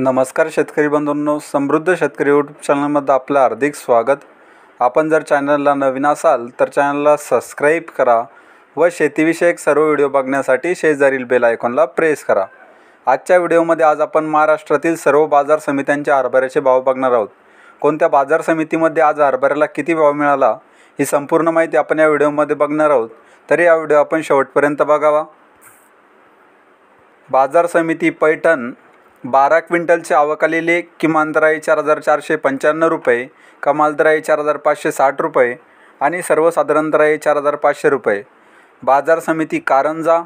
नमस्कार शेतकरी बंधूंनो समृद्ध शेतकरी यूट्यूब चॅनलमध्ये आपलं हार्दिक स्वागत आपण जर चॅनलला नवीन असाल तर चॅनलला सबस्क्राईब करा व शेतीविषयक सर्व व्हिडिओ बघण्यासाठी शेजारील बेल आयकॉनला प्रेस करा आजच्या व्हिडिओमध्ये आज आपण महाराष्ट्रातील सर्व बाजार समित्यांच्या हरभऱ्याचे भाव बघणार आहोत कोणत्या बाजार समितीमध्ये आज हरभऱ्याला किती भाव मिळाला ही संपूर्ण माहिती आपण या व्हिडिओमध्ये बघणार आहोत तरी या व्हिडिओ आपण शेवटपर्यंत बघावा बाजार समिती पैठण बारा क्विंटलचे आवक आलेले किमान दराई चार हजार चारशे पंच्याण्णव रुपये कमाल चार हजार पाचशे साठ रुपये आणि सर्वसाधारण दराई चार हजार पाचशे रुपये बाजार समिती कारंजा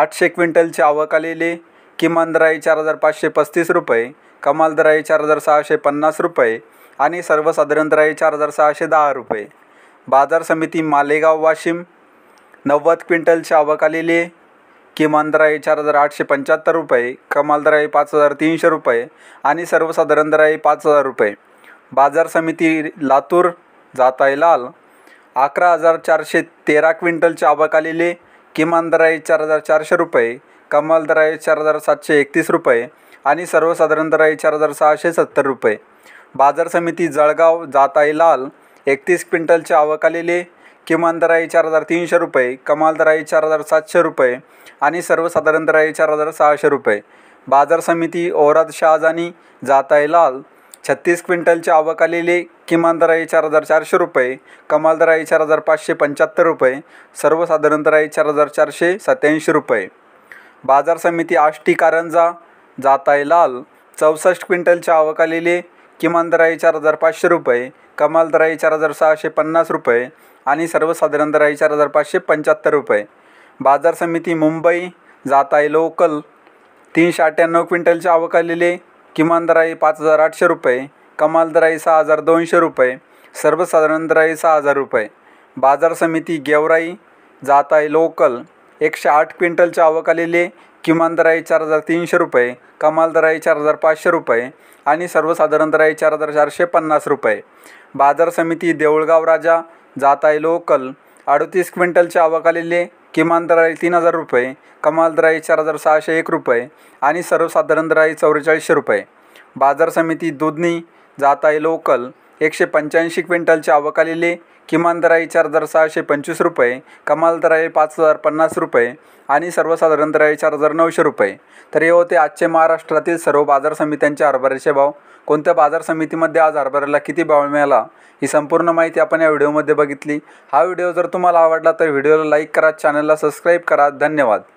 आठशे क्विंटलचे आवक आलेले किमान दराई चार हजार पाचशे पस्तीस रुपये कमाल चार हजार सहाशे पन्नास रुपये आणि सर्वसाधारण दराई चार हजार सहाशे दहा रुपये बाजार समिती मालेगाव वाशिम नव्वद क्विंटलची आवक आलेले किमान दराई चार हजार आठशे पंच्याहत्तर रुपये कमाल दराई पाच हजार तीनशे रुपये आणि सर्वसाधारण दराई पाच हजार रुपये बाजार समिती लातूर जाताई लाल अकरा हजार चारशे तेरा आवक आलेले किमान दराई चार हजार चारशे रुपये कमाल दराई चार हजार सातशे एकतीस रुपये आणि सर्वसाधारण दराई चार हजार सहाशे सत्तर रुपये बाजार समिती जळगाव जाताई लाल एकतीस आवक आलेले किमान दराई चार हजार तीनशे रुपये कमाल आहे चार हजार सातशे रुपये आणि सर्वसाधारण दराई चार हजार सहाशे रुपये बाजार समिती ओराद शहाजानी जाताय लाल छत्तीस क्विंटलच्या आवक आलेले किमान दराई चार हजार चारशे रुपये कमाल आहे चार हजार पाचशे पंच्याहत्तर रुपये सर्वसाधारण दराई चार हजार चारशे सत्याऐंशी रुपये बाजार समिती आष्टी कारंजा जाताय लाल चौसष्ट क्विंटलच्या आवक आलेले किमान दराई चार हजार पाचशे रुपये कमाल दराई चार हजार सहाशे पन्नास रुपये आणि सर्वसाधारण दराई चार हजार पाचशे पंच्याहत्तर रुपये बाजार समिती मुंबई जात आहे लोकल तीनशे अठ्ठ्याण्णव आवक आवकालेले किमान दराई पाच हजार आठशे रुपये कमाल दराई सहा हजार दोनशे रुपये सर्वसाधारण दराई सहा हजार रुपये बाजार समिती गेवराई जात आहे लोकल एकशे आठ क्विंटलच्या आहे किमान दर आहे चार हजार तीनशे रुपये कमाल दर आहे चार हजार पाचशे रुपये आणि सर्वसाधारण दर आहे चार हजार चारशे पन्नास रुपये बाजार समिती देऊळगाव राजा जात आहे लोकल अडतीस आवक आलेले किमान दर आहे तीन हजार रुपये कमाल दर आहे चार हजार सहाशे एक रुपये आणि सर्वसाधारण दर आहे चौवेचाळीसशे रुपये बाजार समिती दुधनी जात आहे लोकल एकशे पंच्याऐंशी क्विंटलचे आलेले किमान दराई चार हजार सहाशे पंचवीस रुपये कमाल दराई पाच हजार पन्नास रुपये आणि सर्वसाधारण दराई चार हजार नऊशे रुपये तर हे होते आजचे महाराष्ट्रातील सर्व बाजार समित्यांचे हरभऱ्याचे भाव कोणत्या बाजार समितीमध्ये आज हरभऱ्याला किती भाव मिळाला ही संपूर्ण माहिती आपण या व्हिडिओमध्ये बघितली हा व्हिडिओ जर तुम्हाला आवडला तर व्हिडिओला लाईक करा चॅनलला सबस्क्राईब करा धन्यवाद